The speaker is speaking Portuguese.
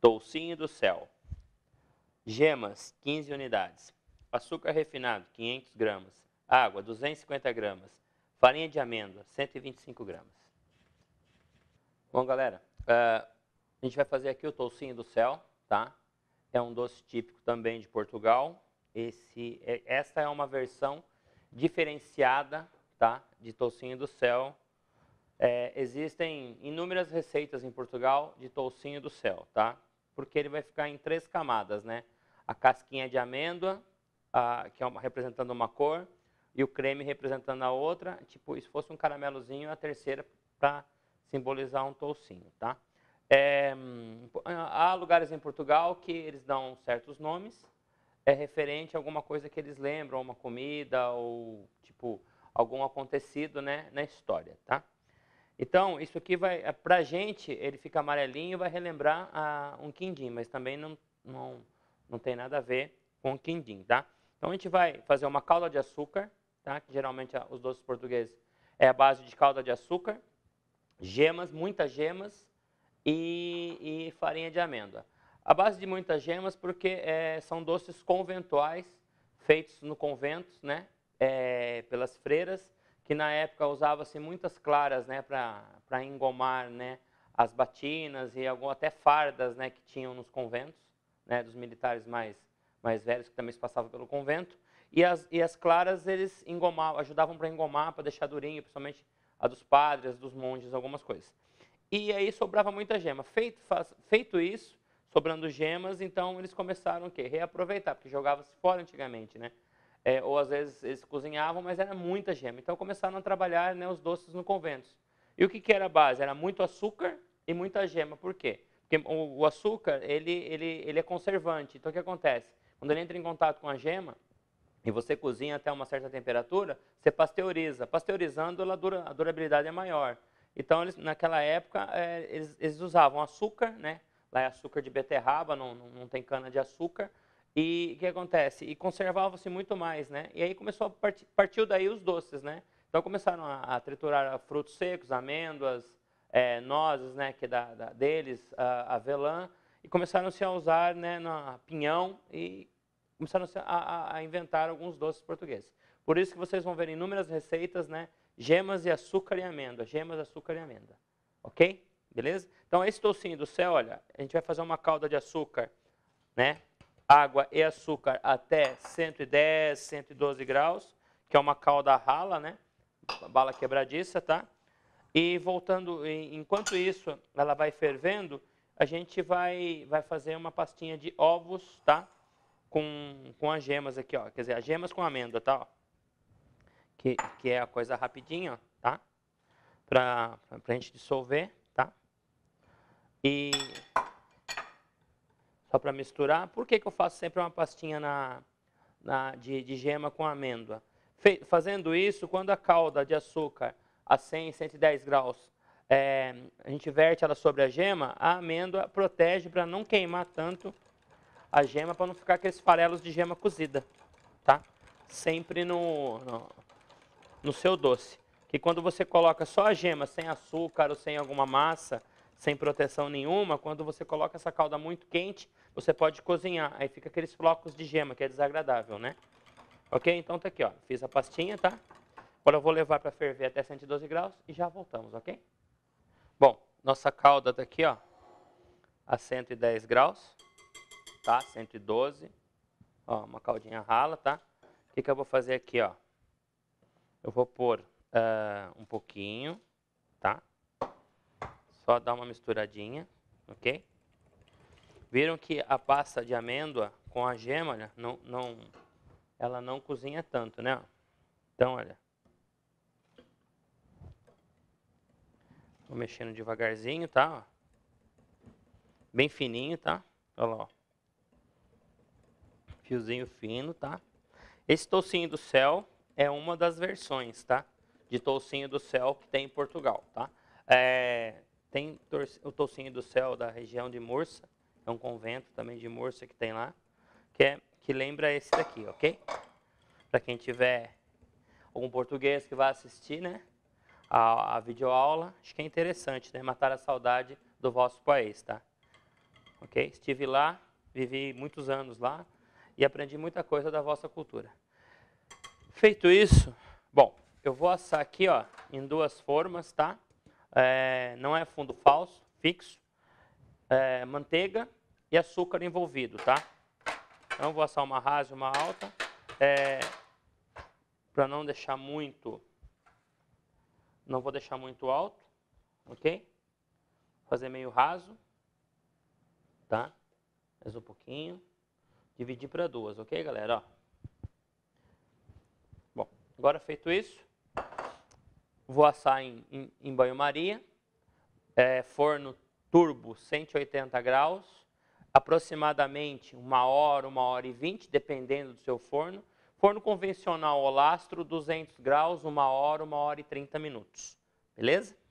Toucinho do céu. Gemas, 15 unidades. Açúcar refinado, 500 gramas. Água, 250 gramas. Farinha de amêndoa, 125 gramas. Bom, galera, uh, a gente vai fazer aqui o toucinho do céu, tá? É um doce típico também de Portugal. Esse, é, esta é uma versão diferenciada, tá? De toucinho do céu. É, existem inúmeras receitas em Portugal de toucinho do céu, tá? porque ele vai ficar em três camadas, né? A casquinha de amêndoa, a, que é uma, representando uma cor, e o creme representando a outra, tipo, se fosse um caramelozinho, a terceira para simbolizar um toucinho, tá? É, hum, há lugares em Portugal que eles dão certos nomes, é referente a alguma coisa que eles lembram, uma comida ou, tipo, algum acontecido né, na história, tá? Então, isso aqui vai, é, para a gente, ele fica amarelinho vai relembrar a, ah, um quindim, mas também não, não, não tem nada a ver com o quindim, tá? Então, a gente vai fazer uma calda de açúcar, tá? Que geralmente ah, os doces portugueses é a base de calda de açúcar, gemas, muitas gemas e, e farinha de amêndoa. A base de muitas gemas porque é, são doces conventuais, feitos no convento, né? É, pelas freiras, que na época usava-se muitas claras né, para engomar né, as batinas e até fardas né, que tinham nos conventos, né, dos militares mais, mais velhos que também se passavam pelo convento. E as, e as claras eles engomavam, ajudavam para engomar, para deixar durinho, principalmente a dos padres, dos monges, algumas coisas. E aí sobrava muita gema. Feito, faz, feito isso, sobrando gemas, então eles começaram o quê? Reaproveitar, porque jogava-se fora antigamente, né? É, ou às vezes eles cozinhavam, mas era muita gema. Então começaram a trabalhar né, os doces no convento. E o que, que, era a base? Era muito açúcar e muita gema. Por quê? Porque o, o açúcar ele, ele, ele é conservante. Então o que acontece? Quando ele entra em contato com a gema, e você cozinha até uma certa temperatura, você pasteuriza. Pasteurizando, ela dura, a durabilidade é maior. Então, eles, naquela época, é, eles, eles, usavam açúcar, né? Lá é açúcar de beterraba, não, não, não tem cana de açúcar. E o que acontece? E conservava-se muito mais, né? E aí começou a partir, partiu daí os doces, né? Então começaram a, a triturar ah, frutos secos, amêndoas, é, nozes, né? Que é da, da deles, a, avelã, e começaram-se a usar, né? Na pinhão e começaram a, a, inventar alguns doces portugueses. Por isso que vocês vão ver inúmeras receitas, né? Gemas e açúcar e amêndoa, gemas, açúcar e amêndoa, ok? Beleza? Então esse docinho do céu, olha, a gente vai fazer uma calda de açúcar, né? água e açúcar até 110, 112 graus, que é uma calda rala, né? Bala quebradiça, tá? E voltando, enquanto isso ela vai fervendo, a gente vai, vai fazer uma pastinha de ovos, tá? Com, com as gemas aqui, ó. Quer dizer, as gemas com amêndoa, tá? Ó. Que, que é a coisa rapidinha, ó, tá? Pra, pra gente dissolver, tá? E só para misturar. Por que, que eu faço sempre uma pastinha na, na, de, de, gema com amêndoa? Fe, fazendo isso, quando a calda de açúcar a 100, 110 graus, é, a gente verte ela sobre a gema, a amêndoa protege para não queimar tanto a gema, para não ficar aqueles farelos de gema cozida. Tá? Sempre no, no, no seu doce. Que quando você coloca só a gema, sem açúcar ou sem alguma massa, sem proteção nenhuma, quando você coloca essa calda muito quente, você pode cozinhar. Aí fica aqueles flocos de gema, que é desagradável, né? Ok? Então tá aqui, ó. Fiz a pastinha, tá? Agora eu vou levar para ferver até 112 graus e já voltamos, ok? Bom, nossa calda tá aqui, ó. A 110 graus, tá? 112. Ó, uma caldinha rala, tá? O que, que eu vou fazer aqui, ó? Eu vou pôr uh, um pouquinho, tá? Só dá uma misturadinha, ok? Viram que a pasta de amêndoa com a gema, olha, né, não, não, ela não cozinha tanto, né? Então, olha. Vou mexendo devagarzinho, tá? Bem fininho, tá? Olha lá, ó. Fiozinho fino, tá? Esse toucinho do céu é uma das versões, tá? De toucinho do céu que tem em Portugal, tá? É, tem o tocinho do Céu da região de Morça, é um convento também de Morça que tem lá, que, é, que lembra esse daqui, ok? Para quem tiver algum português que vá assistir, né? A, a videoaula, acho que é interessante, né? Matar a saudade do vosso país, tá? Ok? Estive lá, vivi muitos anos lá e aprendi muita coisa da vossa cultura. Feito isso, bom, eu vou assar aqui, ó, em duas formas, tá? é, não é fundo falso, fixo, é, manteiga e açúcar envolvido, tá? Então vou assar uma rasa e uma alta, é, para não deixar muito, não vou deixar muito alto, ok? Fazer meio raso, tá? Mais um pouquinho, dividir para duas, ok, galera? Ó. Bom, agora feito isso, Vou assar em, em, em banho-maria, é, forno turbo 180 graus, aproximadamente uma hora, uma hora e vinte, dependendo do seu forno. Forno convencional olastro, 200 graus, uma hora, uma hora e 30 minutos. Beleza?